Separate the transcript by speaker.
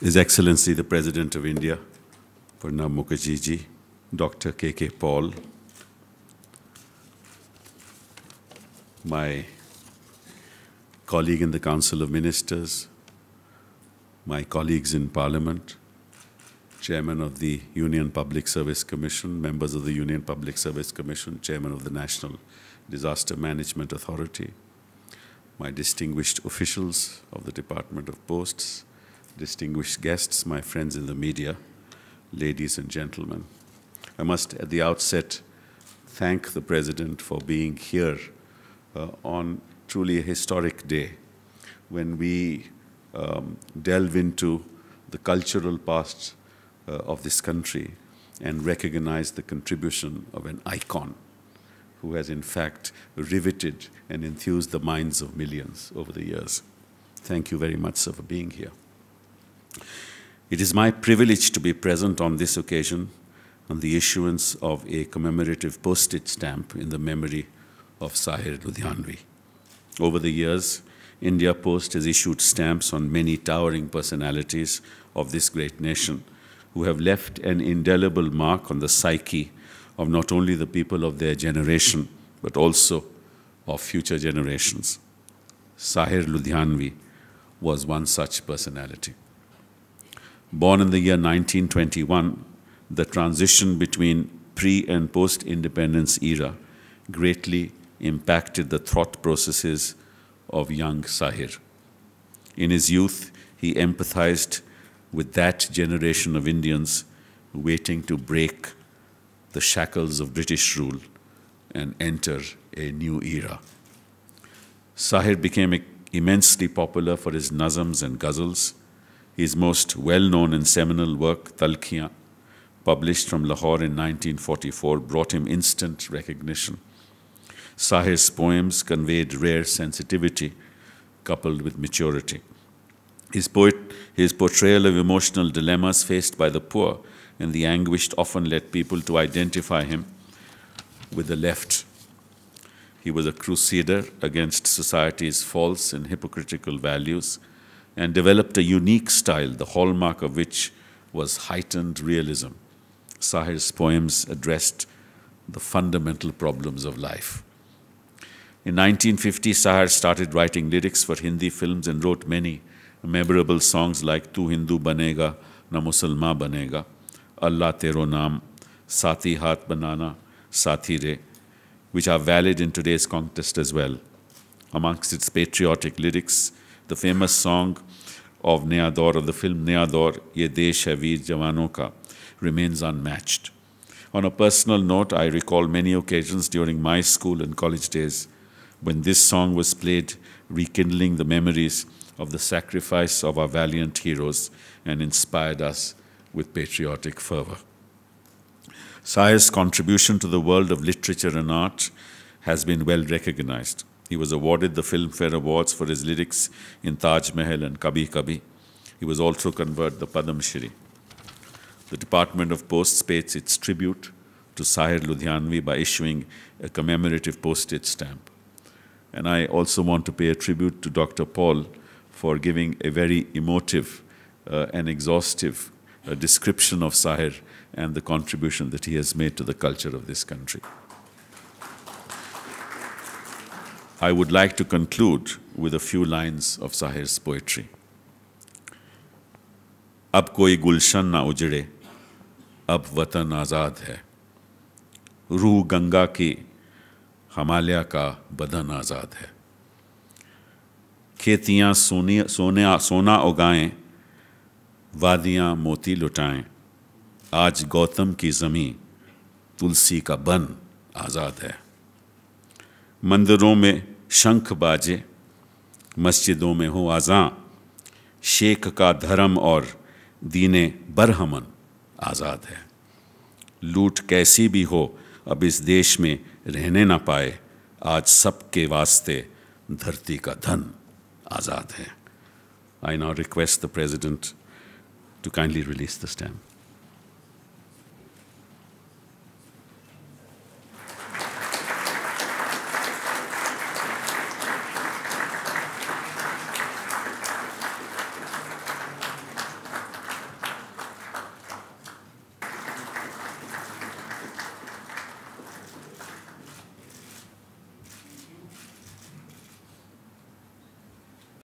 Speaker 1: His Excellency the President of India, Pranab Mukherjee Dr. K.K. Paul, my colleague in the Council of Ministers, my colleagues in Parliament, Chairman of the Union Public Service Commission, members of the Union Public Service Commission, Chairman of the National Disaster Management Authority, my distinguished officials of the Department of Posts, distinguished guests, my friends in the media, ladies and gentlemen. I must, at the outset, thank the President for being here uh, on truly a historic day when we um, delve into the cultural past uh, of this country and recognize the contribution of an icon who has in fact riveted and enthused the minds of millions over the years. Thank you very much, sir, for being here. It is my privilege to be present on this occasion on the issuance of a commemorative postage stamp in the memory of Sahir Ludhianvi. Over the years, India Post has issued stamps on many towering personalities of this great nation who have left an indelible mark on the psyche of not only the people of their generation, but also of future generations. Sahir Ludhianvi was one such personality. Born in the year 1921, the transition between pre and post independence era greatly impacted the thought processes of young Sahir. In his youth, he empathized with that generation of Indians waiting to break the shackles of British rule and enter a new era. Sahir became immensely popular for his nazms and ghazals, his most well-known and seminal work, Talqiyan, published from Lahore in 1944, brought him instant recognition. Sahih's poems conveyed rare sensitivity coupled with maturity. His, poet, his portrayal of emotional dilemmas faced by the poor and the anguished often led people to identify him with the left. He was a crusader against society's false and hypocritical values, and developed a unique style, the hallmark of which was heightened realism. Sahir's poems addressed the fundamental problems of life. In 1950, Sahar started writing lyrics for Hindi films and wrote many memorable songs like Tu Hindu Banega, Na Musalma Banega, Allah Tero Naam, Sati Hat Banana, Sati Re, which are valid in today's contest as well. Amongst its patriotic lyrics, the famous song of Naya Daur, of the film Naya Daur, Ye Desh Hai Veer Ka, remains unmatched. On a personal note, I recall many occasions during my school and college days when this song was played, rekindling the memories of the sacrifice of our valiant heroes and inspired us with patriotic fervor. Sire's contribution to the world of literature and art has been well recognized. He was awarded the Filmfare Awards for his lyrics in Taj Mahal and Kabhi Kabhi. He was also conferred the Padam Shri. The Department of Posts pays its tribute to Sahir Ludhianvi by issuing a commemorative postage stamp. And I also want to pay a tribute to Dr. Paul for giving a very emotive uh, and exhaustive uh, description of Sahir and the contribution that he has made to the culture of this country. I would like to conclude with a few lines of Sahir's poetry. अब कोई गुलशन ना उजड़े अब वतन आज़ाद है रूह गंगा की हमालय का बदन आज़ाद है खेतियाँ सोने सोना उगाएं वादियाँ मोती लुटाएं आज गौतम की ज़मीं तुलसी का बन आज़ाद है मंदिरों में शंख बाजे मस्जिदों में हो आजा शेख का धर्म और दीने बरहमन आज़ाद है लूट कैसी भी हो अब इस देश में रहने ना पाए आज सबके वास्ते धरती का धन आज़ाद है I now request the president to kindly release the stamp